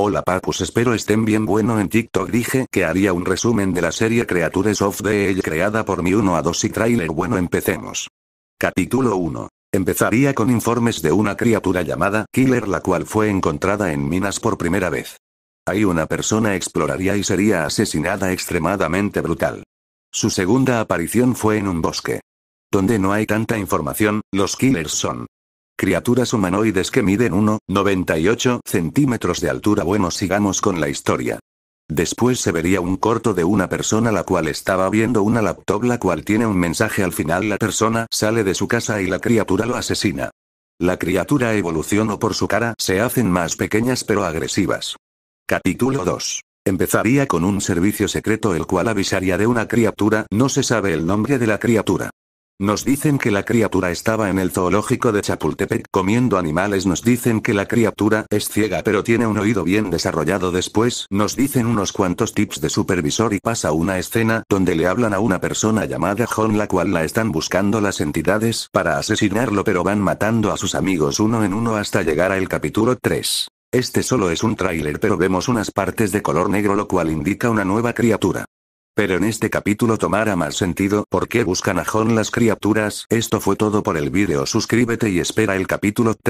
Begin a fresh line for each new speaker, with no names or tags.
Hola papus espero estén bien bueno en TikTok dije que haría un resumen de la serie Creatures of the Age creada por mi 1 a 2 y trailer bueno empecemos. Capítulo 1. Empezaría con informes de una criatura llamada Killer la cual fue encontrada en minas por primera vez. Ahí una persona exploraría y sería asesinada extremadamente brutal. Su segunda aparición fue en un bosque. Donde no hay tanta información, los killers son criaturas humanoides que miden 1,98 centímetros de altura. Bueno, sigamos con la historia. Después se vería un corto de una persona la cual estaba viendo una laptop la cual tiene un mensaje al final la persona sale de su casa y la criatura lo asesina. La criatura evolucionó por su cara, se hacen más pequeñas pero agresivas. Capítulo 2. Empezaría con un servicio secreto el cual avisaría de una criatura, no se sabe el nombre de la criatura. Nos dicen que la criatura estaba en el zoológico de Chapultepec comiendo animales. Nos dicen que la criatura es ciega pero tiene un oído bien desarrollado. Después nos dicen unos cuantos tips de supervisor y pasa una escena donde le hablan a una persona llamada John la cual la están buscando las entidades para asesinarlo pero van matando a sus amigos uno en uno hasta llegar al capítulo 3. Este solo es un tráiler pero vemos unas partes de color negro lo cual indica una nueva criatura. Pero en este capítulo tomará más sentido porque buscan a Jon las criaturas. Esto fue todo por el vídeo. Suscríbete y espera el capítulo 3.